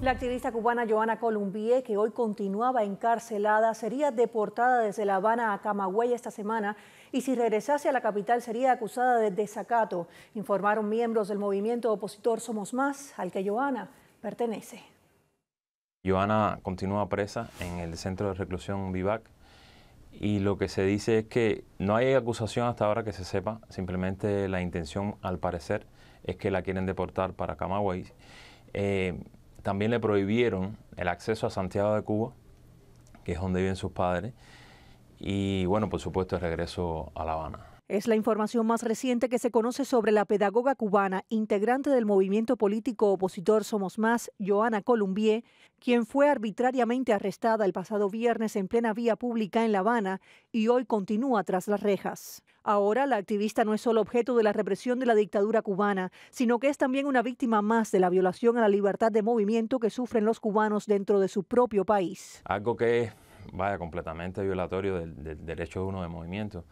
La activista cubana Joana Columbie, que hoy continuaba encarcelada, sería deportada desde La Habana a Camagüey esta semana y si regresase a la capital sería acusada de desacato, informaron miembros del movimiento opositor Somos Más, al que Joana pertenece. Joana continúa presa en el centro de reclusión Vivac y lo que se dice es que no hay acusación hasta ahora que se sepa, simplemente la intención al parecer es que la quieren deportar para Camagüey. Eh, también le prohibieron el acceso a Santiago de Cuba, que es donde viven sus padres, y bueno, por supuesto el regreso a La Habana. Es la información más reciente que se conoce sobre la pedagoga cubana, integrante del movimiento político opositor Somos Más, Joana Columbier, quien fue arbitrariamente arrestada el pasado viernes en plena vía pública en La Habana y hoy continúa tras las rejas. Ahora la activista no es solo objeto de la represión de la dictadura cubana, sino que es también una víctima más de la violación a la libertad de movimiento que sufren los cubanos dentro de su propio país. Algo que vaya, completamente violatorio del, derecho de uno de movimiento.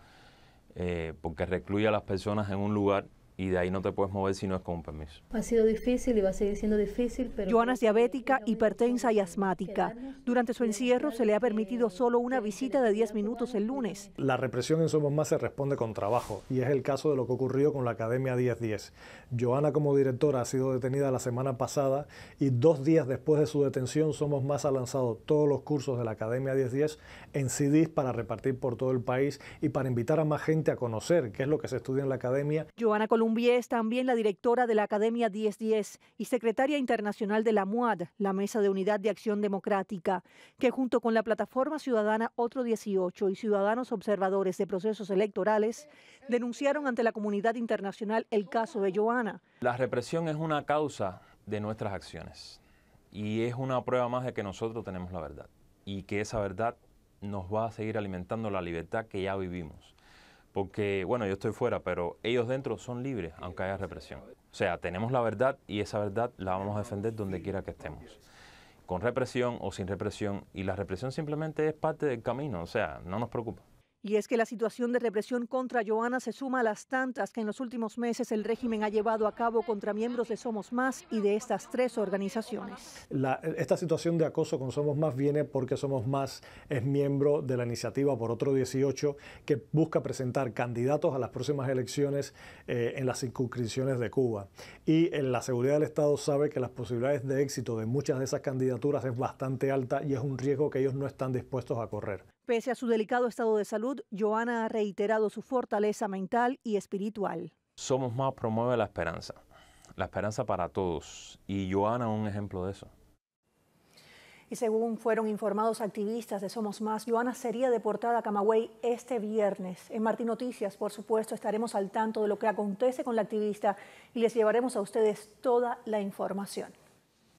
Eh, porque recluye a las personas en un lugar y de ahí no te puedes mover si no es con un permiso. Ha sido difícil y va a seguir siendo difícil, Joana es diabética, hipertensa y asmática. Durante su encierro se le ha permitido solo una visita de 10 minutos el lunes. La represión en Somos Más se responde con trabajo y es el caso de lo que ocurrió con la Academia 1010. Joana como directora ha sido detenida la semana pasada y dos días después de su detención Somos Más ha lanzado todos los cursos de la Academia 1010 en CDs para repartir por todo el país y para invitar a más gente a conocer qué es lo que se estudia en la Academia. Joana es también la directora de la Academia 1010 y secretaria internacional de la MUAD, la Mesa de Unidad de Acción Democrática, que junto con la plataforma ciudadana Otro 18 y ciudadanos observadores de procesos electorales denunciaron ante la comunidad internacional el caso de Joana. La represión es una causa de nuestras acciones y es una prueba más de que nosotros tenemos la verdad y que esa verdad nos va a seguir alimentando la libertad que ya vivimos porque, bueno, yo estoy fuera, pero ellos dentro son libres, aunque haya represión. O sea, tenemos la verdad y esa verdad la vamos a defender donde quiera que estemos. Con represión o sin represión. Y la represión simplemente es parte del camino, o sea, no nos preocupa. Y es que la situación de represión contra Joana se suma a las tantas que en los últimos meses el régimen ha llevado a cabo contra miembros de Somos Más y de estas tres organizaciones. Eh, esta situación de acoso con Somos Más viene porque Somos Más es miembro de la iniciativa por otro 18 que busca presentar candidatos a las próximas elecciones eh, en las circunscripciones de Cuba. Y la seguridad del Estado sabe que las posibilidades de éxito de muchas de esas candidaturas es bastante alta y es un riesgo que ellos no están dispuestos a correr. Pese a su delicado estado de salud, Joana ha reiterado su fortaleza mental y espiritual. Somos Más promueve la esperanza, la esperanza para todos. Y Joana es un ejemplo de eso. Y según fueron informados activistas de Somos Más, Joana sería deportada a Camagüey este viernes. En Martín Noticias, por supuesto, estaremos al tanto de lo que acontece con la activista y les llevaremos a ustedes toda la información.